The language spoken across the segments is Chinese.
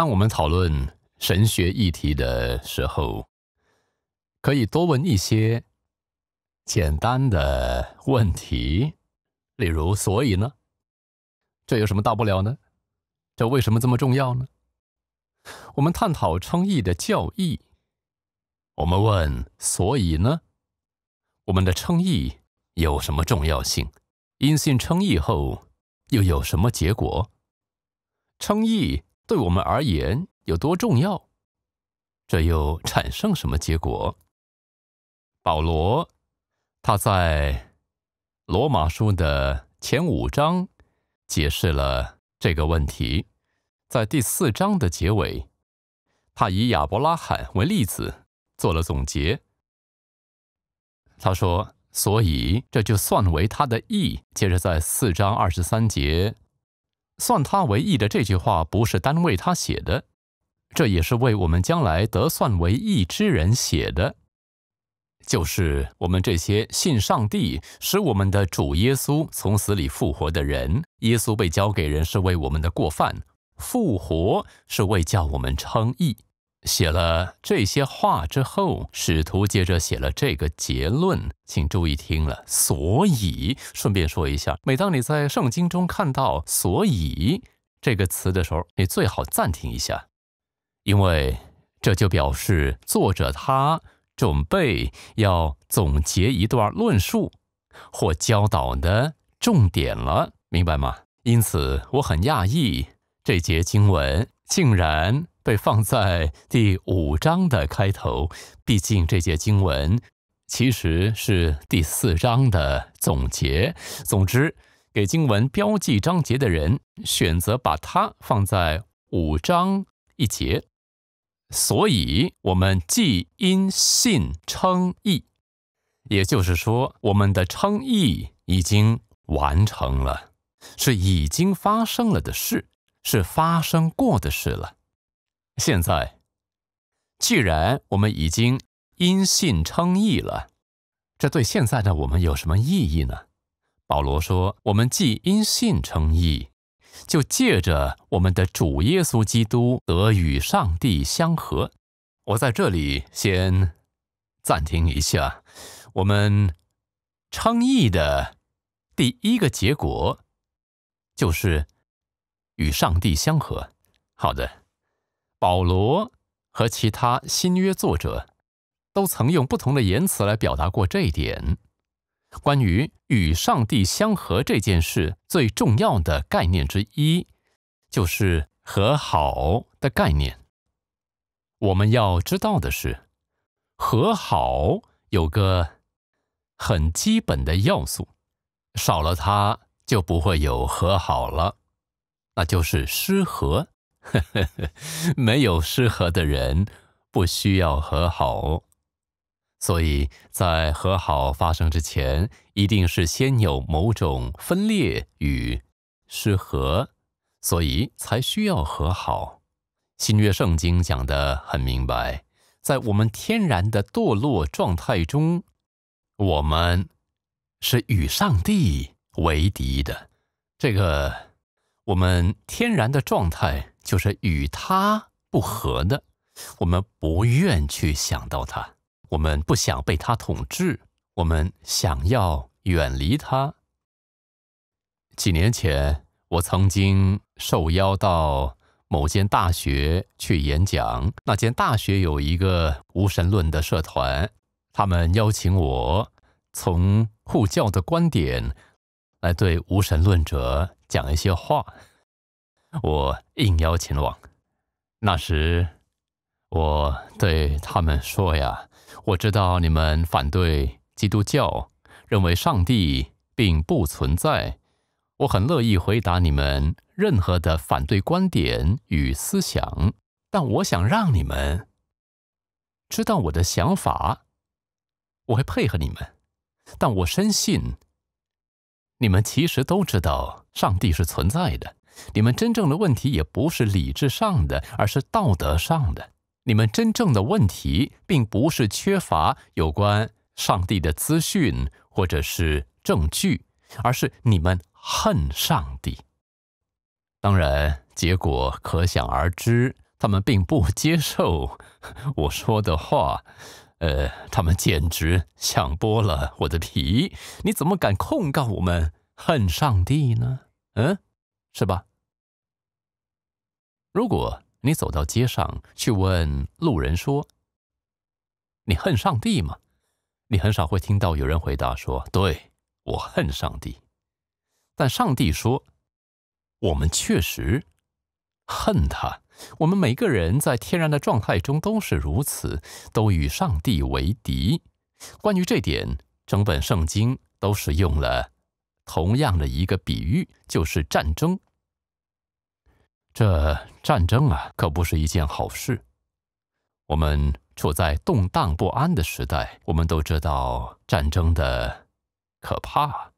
当我们讨论神学议题的时候，可以多问一些简单的问题，例如“所以呢？这有什么大不了呢？这为什么这么重要呢？”我们探讨称义的教义，我们问“所以呢？我们的称义有什么重要性？因信称义后又有什么结果？称义。”对我们而言有多重要？这又产生什么结果？保罗他在罗马书的前五章解释了这个问题，在第四章的结尾，他以亚伯拉罕为例子做了总结。他说：“所以这就算为他的义。”接着在四章二十三节。算他为义的这句话，不是单为他写的，这也是为我们将来得算为义之人写的，就是我们这些信上帝、使我们的主耶稣从死里复活的人。耶稣被交给人，是为我们的过犯；复活是为叫我们称义。写了这些话之后，使徒接着写了这个结论，请注意听了。所以，顺便说一下，每当你在圣经中看到“所以”这个词的时候，你最好暂停一下，因为这就表示作者他准备要总结一段论述或教导的重点了，明白吗？因此，我很讶异这节经文竟然。被放在第五章的开头，毕竟这节经文其实是第四章的总结。总之，给经文标记章节的人选择把它放在五章一节，所以我们既因信称义，也就是说，我们的称义已经完成了，是已经发生了的事，是发生过的事了。现在，既然我们已经因信称义了，这对现在的我们有什么意义呢？保罗说：“我们既因信称义，就借着我们的主耶稣基督得与上帝相合。”我在这里先暂停一下。我们称义的第一个结果就是与上帝相合。好的。保罗和其他新约作者都曾用不同的言辞来表达过这一点。关于与上帝相合这件事，最重要的概念之一就是和好的概念。我们要知道的是，和好有个很基本的要素，少了它就不会有和好了，那就是失和。呵呵呵，没有适合的人不需要和好，所以在和好发生之前，一定是先有某种分裂与失和，所以才需要和好。新约圣经讲得很明白，在我们天然的堕落状态中，我们是与上帝为敌的。这个我们天然的状态。就是与他不和的，我们不愿去想到他，我们不想被他统治，我们想要远离他。几年前，我曾经受邀到某间大学去演讲，那间大学有一个无神论的社团，他们邀请我从护教的观点来对无神论者讲一些话。我应邀前往。那时，我对他们说：“呀，我知道你们反对基督教，认为上帝并不存在。我很乐意回答你们任何的反对观点与思想。但我想让你们知道我的想法，我会配合你们。但我深信，你们其实都知道上帝是存在的。”你们真正的问题也不是理智上的，而是道德上的。你们真正的问题并不是缺乏有关上帝的资讯或者是证据，而是你们恨上帝。当然，结果可想而知，他们并不接受我说的话。呃，他们简直想剥了我的皮！你怎么敢控告我们恨上帝呢？嗯，是吧？如果你走到街上去问路人说：“你恨上帝吗？”你很少会听到有人回答说：“对我恨上帝。”但上帝说：“我们确实恨他。我们每个人在天然的状态中都是如此，都与上帝为敌。关于这点，整本圣经都是用了同样的一个比喻，就是战争。”这战争啊，可不是一件好事。我们处在动荡不安的时代，我们都知道战争的可怕。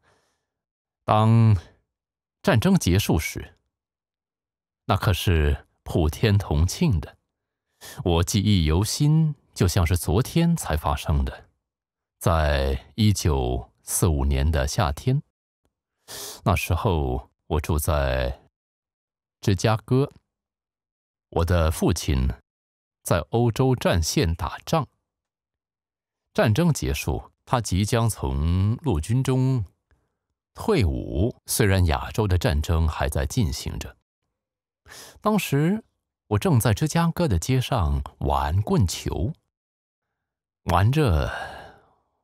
当战争结束时，那可是普天同庆的。我记忆犹新，就像是昨天才发生的。在一九四五年的夏天，那时候我住在。芝加哥，我的父亲在欧洲战线打仗。战争结束，他即将从陆军中退伍。虽然亚洲的战争还在进行着，当时我正在芝加哥的街上玩棍球，玩着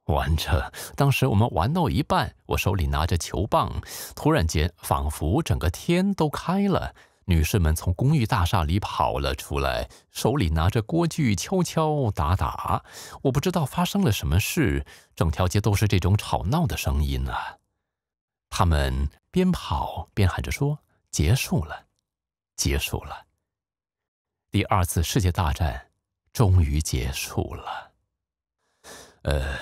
玩着，当时我们玩到一半，我手里拿着球棒，突然间，仿佛整个天都开了。女士们从公寓大厦里跑了出来，手里拿着锅具，敲敲打打。我不知道发生了什么事，整条街都是这种吵闹的声音啊！他们边跑边喊着说：“结束了，结束了。”第二次世界大战终于结束了。呃，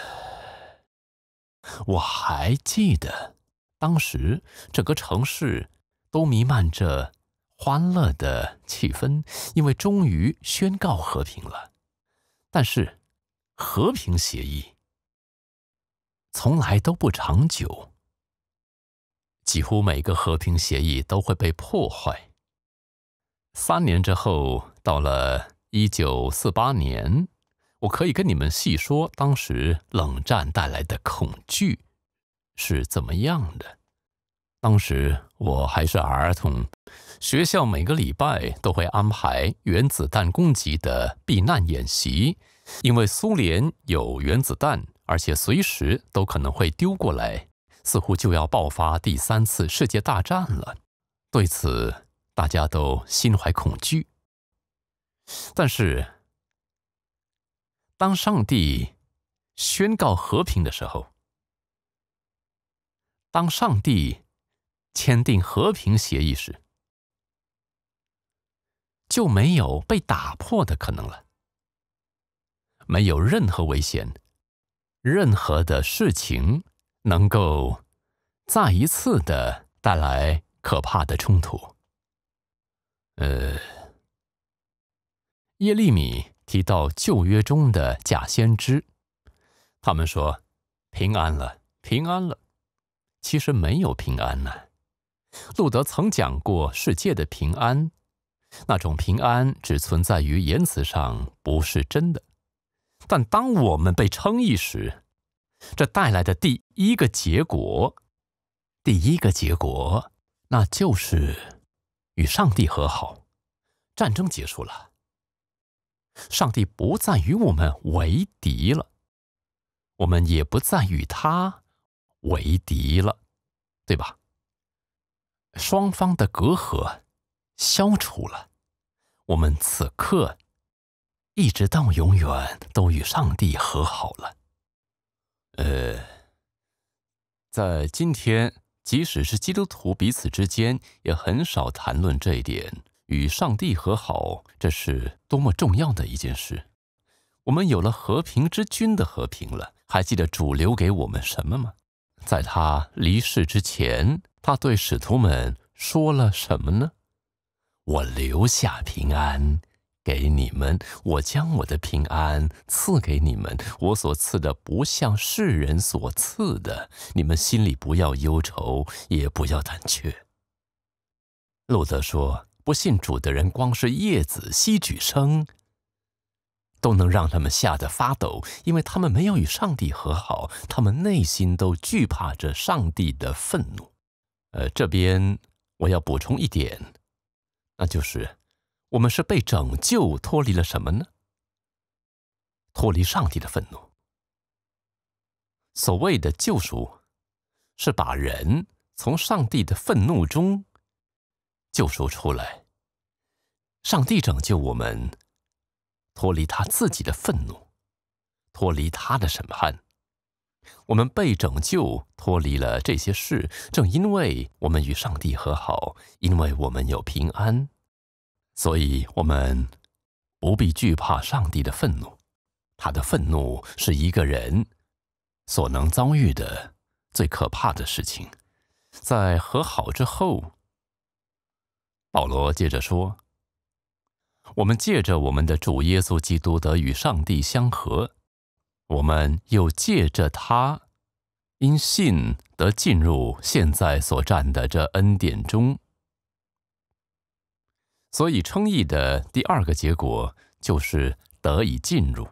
我还记得，当时整个城市都弥漫着。欢乐的气氛，因为终于宣告和平了。但是，和平协议从来都不长久。几乎每个和平协议都会被破坏。三年之后，到了一九四八年，我可以跟你们细说当时冷战带来的恐惧是怎么样的。当时我还是儿童，学校每个礼拜都会安排原子弹攻击的避难演习，因为苏联有原子弹，而且随时都可能会丢过来，似乎就要爆发第三次世界大战了。对此，大家都心怀恐惧。但是，当上帝宣告和平的时候，当上帝。签订和平协议时，就没有被打破的可能了。没有任何危险，任何的事情能够再一次的带来可怕的冲突。呃，耶利米提到旧约中的假先知，他们说平安了，平安了，其实没有平安呢。路德曾讲过，世界的平安，那种平安只存在于言辞上，不是真的。但当我们被称义时，这带来的第一个结果，第一个结果，那就是与上帝和好，战争结束了，上帝不再与我们为敌了，我们也不再与他为敌了，对吧？双方的隔阂消除了，我们此刻一直到永远都与上帝和好了。呃，在今天，即使是基督徒彼此之间也很少谈论这一点。与上帝和好，这是多么重要的一件事！我们有了和平之君的和平了。还记得主留给我们什么吗？在他离世之前。他对使徒们说了什么呢？我留下平安给你们，我将我的平安赐给你们。我所赐的不像世人所赐的。你们心里不要忧愁，也不要胆怯。路德说，不信主的人，光是叶子吸举声都能让他们吓得发抖，因为他们没有与上帝和好，他们内心都惧怕着上帝的愤怒。呃，这边我要补充一点，那就是我们是被拯救，脱离了什么呢？脱离上帝的愤怒。所谓的救赎，是把人从上帝的愤怒中救赎出来。上帝拯救我们，脱离他自己的愤怒，脱离他的审判。我们被拯救，脱离了这些事。正因为我们与上帝和好，因为我们有平安，所以我们不必惧怕上帝的愤怒。他的愤怒是一个人所能遭遇的最可怕的事情。在和好之后，保罗接着说：“我们借着我们的主耶稣基督得与上帝相合，我们又借着他，因信得进入现在所占的这恩典中，所以称义的第二个结果就是得以进入，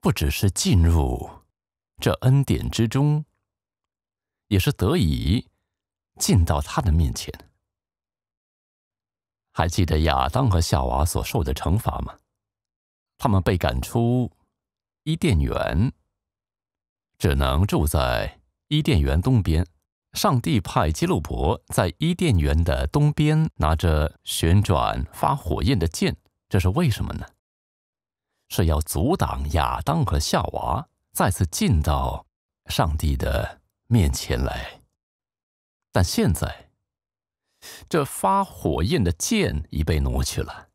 不只是进入这恩典之中，也是得以进到他的面前。还记得亚当和夏娃所受的惩罚吗？他们被赶出。伊甸园只能住在伊甸园东边。上帝派基路伯在伊甸园的东边拿着旋转发火焰的剑，这是为什么呢？是要阻挡亚当和夏娃再次进到上帝的面前来。但现在这发火焰的剑已被挪去了，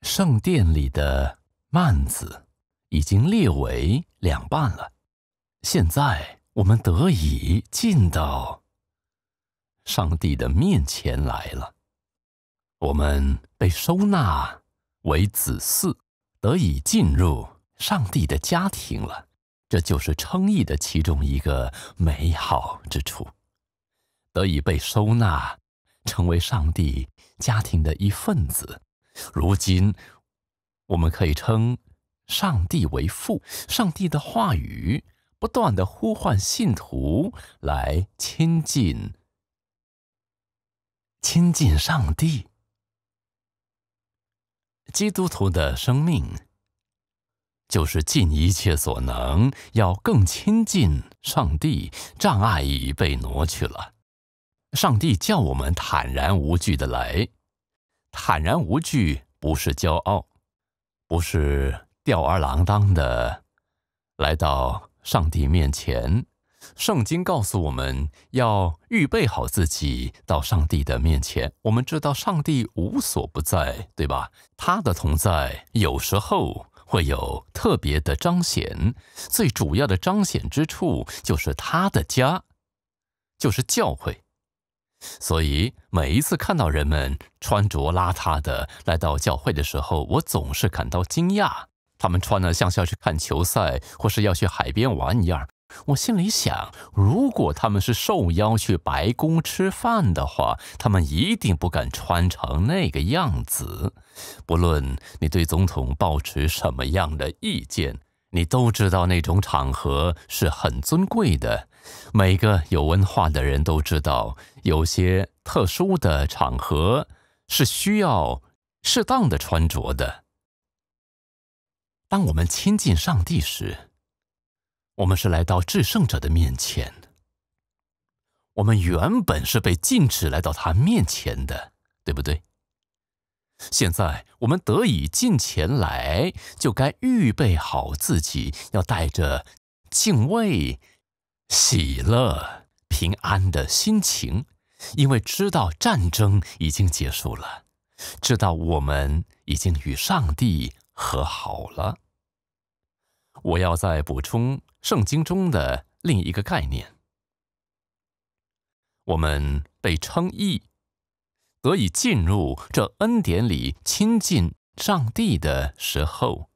圣殿里的幔子。已经列为两半了。现在我们得以进到上帝的面前来了。我们被收纳为子嗣，得以进入上帝的家庭了。这就是称义的其中一个美好之处，得以被收纳成为上帝家庭的一份子。如今我们可以称。上帝为父，上帝的话语不断的呼唤信徒来亲近，亲近上帝。基督徒的生命就是尽一切所能，要更亲近上帝。障碍已被挪去了，上帝叫我们坦然无惧的来，坦然无惧不是骄傲，不是。吊儿郎当的来到上帝面前，圣经告诉我们要预备好自己到上帝的面前。我们知道上帝无所不在，对吧？他的同在有时候会有特别的彰显，最主要的彰显之处就是他的家，就是教会。所以每一次看到人们穿着邋遢的来到教会的时候，我总是感到惊讶。他们穿的像是要去看球赛，或是要去海边玩一样。我心里想，如果他们是受邀去白宫吃饭的话，他们一定不敢穿成那个样子。不论你对总统抱持什么样的意见，你都知道那种场合是很尊贵的。每个有文化的人都知道，有些特殊的场合是需要适当的穿着的。当我们亲近上帝时，我们是来到至圣者的面前。我们原本是被禁止来到他面前的，对不对？现在我们得以进前来，就该预备好自己，要带着敬畏、喜乐、平安的心情，因为知道战争已经结束了，知道我们已经与上帝。和好了。我要再补充圣经中的另一个概念：我们被称义，得以进入这恩典里亲近上帝的时候，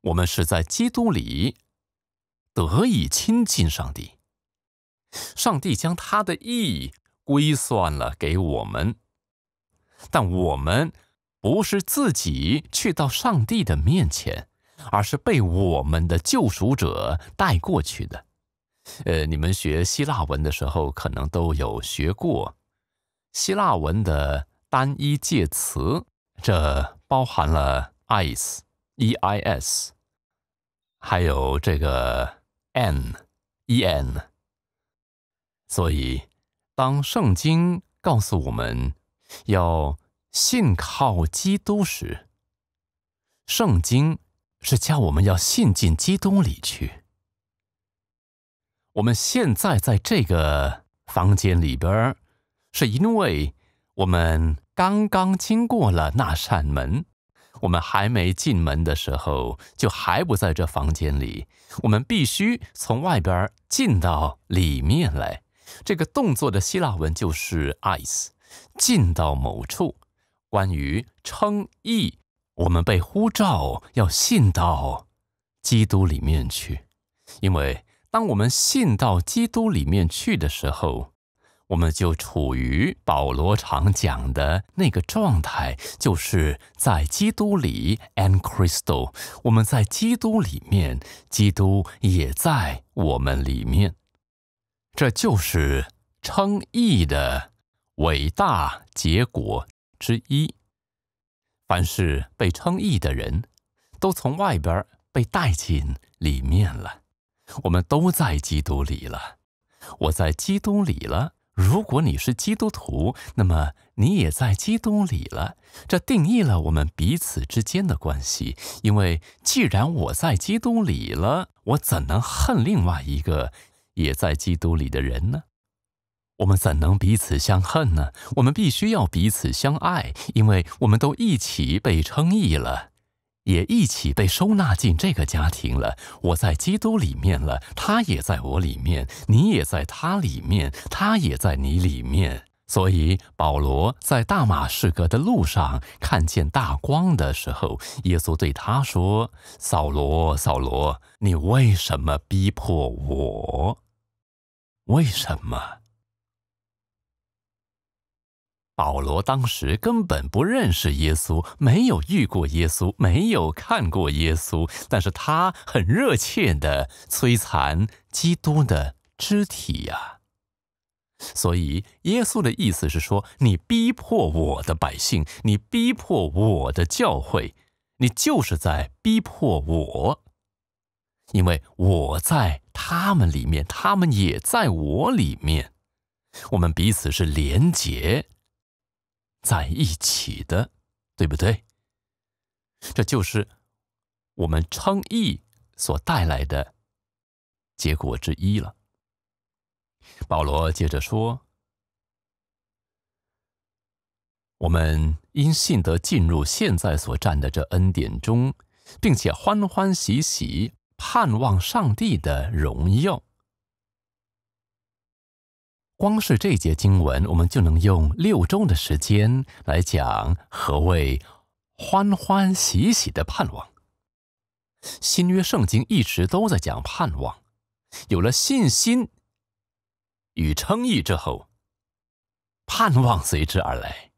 我们是在基督里得以亲近上帝。上帝将他的义归算了给我们，但我们。不是自己去到上帝的面前，而是被我们的救赎者带过去的。呃，你们学希腊文的时候可能都有学过希腊文的单一介词，这包含了 is e i s，还有这个 n e n。所以，当圣经告诉我们要。信靠基督时，圣经是叫我们要信进基督里去。我们现在在这个房间里边，是因为我们刚刚经过了那扇门。我们还没进门的时候，就还不在这房间里。我们必须从外边进到里面来。这个动作的希腊文就是 “ice”，进到某处。关于称义，我们被呼召要信到基督里面去，因为当我们信到基督里面去的时候，我们就处于保罗常讲的那个状态，就是在基督里 a n Christo）。我们在基督里面，基督也在我们里面，这就是称义的伟大结果。之一，凡是被称义的人，都从外边被带进里面了。我们都在基督里了，我在基督里了。如果你是基督徒，那么你也在基督里了。这定义了我们彼此之间的关系，因为既然我在基督里了，我怎能恨另外一个也在基督里的人呢？我们怎能彼此相恨呢？我们必须要彼此相爱，因为我们都一起被称义了，也一起被收纳进这个家庭了。我在基督里面了，他也在我里面，你也在他里面，他也在你里面。所以，保罗在大马士革的路上看见大光的时候，耶稣对他说：“扫罗，扫罗，你为什么逼迫我？为什么？”保罗当时根本不认识耶稣，没有遇过耶稣，没有看过耶稣，但是他很热切的摧残基督的肢体呀。所以耶稣的意思是说，你逼迫我的百姓，你逼迫我的教会，你就是在逼迫我，因为我在他们里面，他们也在我里面，我们彼此是连结。在一起的，对不对？这就是我们称义所带来的结果之一了。保罗接着说：“我们因信得进入现在所站的这恩典中，并且欢欢喜喜盼望上帝的荣耀。”光是这节经文，我们就能用六周的时间来讲何谓欢欢喜喜的盼望。新约圣经一直都在讲盼望，有了信心与诚意之后，盼望随之而来。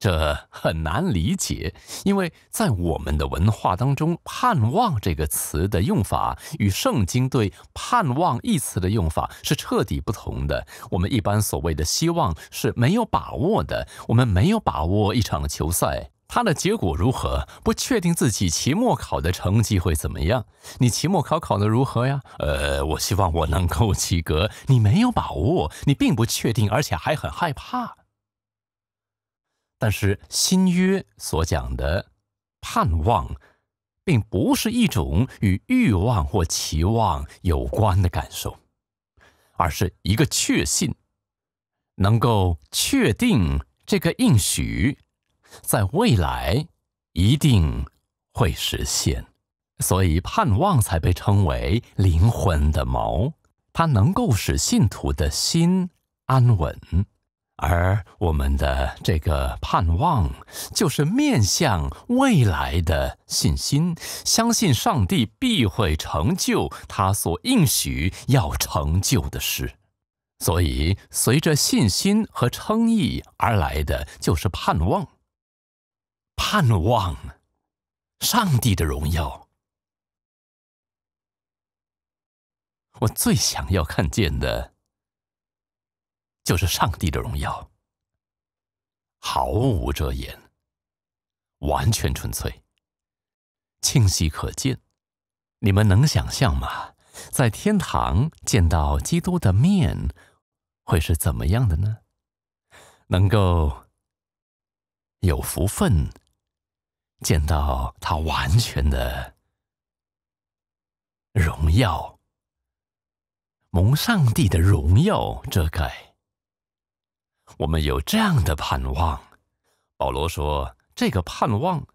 这很难理解，因为在我们的文化当中，“盼望”这个词的用法与圣经对“盼望”一词的用法是彻底不同的。我们一般所谓的希望是没有把握的，我们没有把握一场球赛它的结果如何，不确定自己期末考的成绩会怎么样。你期末考考的如何呀？呃，我希望我能够及格。你没有把握，你并不确定，而且还很害怕。但是新约所讲的盼望，并不是一种与欲望或期望有关的感受，而是一个确信，能够确定这个应许在未来一定会实现，所以盼望才被称为灵魂的锚，它能够使信徒的心安稳。而我们的这个盼望，就是面向未来的信心，相信上帝必会成就他所应许要成就的事。所以，随着信心和称义而来的，就是盼望。盼望上帝的荣耀，我最想要看见的。就是上帝的荣耀，毫无遮掩，完全纯粹，清晰可见。你们能想象吗？在天堂见到基督的面会是怎么样的呢？能够有福分见到他完全的荣耀，蒙上帝的荣耀遮盖。我们有这样的盼望，保罗说：“这个盼望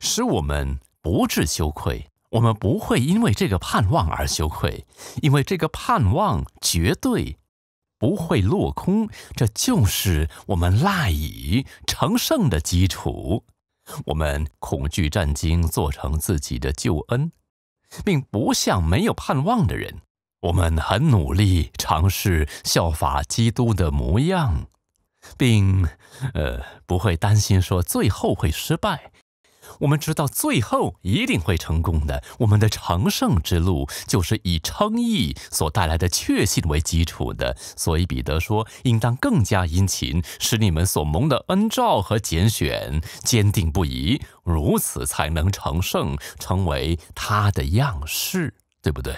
使我们不致羞愧，我们不会因为这个盼望而羞愧，因为这个盼望绝对不会落空。这就是我们赖以成圣的基础。我们恐惧战惊，做成自己的救恩，并不像没有盼望的人。”我们很努力，尝试效法基督的模样，并呃不会担心说最后会失败。我们知道最后一定会成功的。我们的成圣之路就是以称义所带来的确信为基础的。所以彼得说，应当更加殷勤，使你们所蒙的恩照和拣选坚定不移，如此才能成圣，成为他的样式，对不对？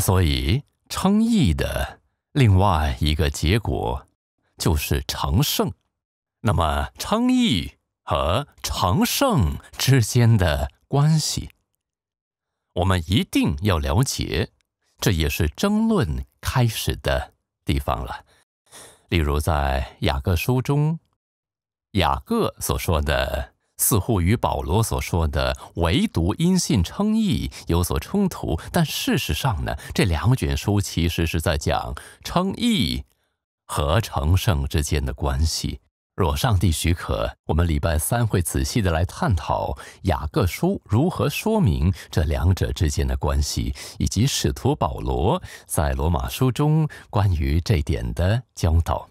所以称义的另外一个结果，就是成圣。那么称义和成圣之间的关系，我们一定要了解，这也是争论开始的地方了。例如在雅各书中，雅各所说的。似乎与保罗所说的“唯独因信称义”有所冲突，但事实上呢，这两卷书其实是在讲称义和成圣之间的关系。若上帝许可，我们礼拜三会仔细的来探讨雅各书如何说明这两者之间的关系，以及使徒保罗在罗马书中关于这点的教导。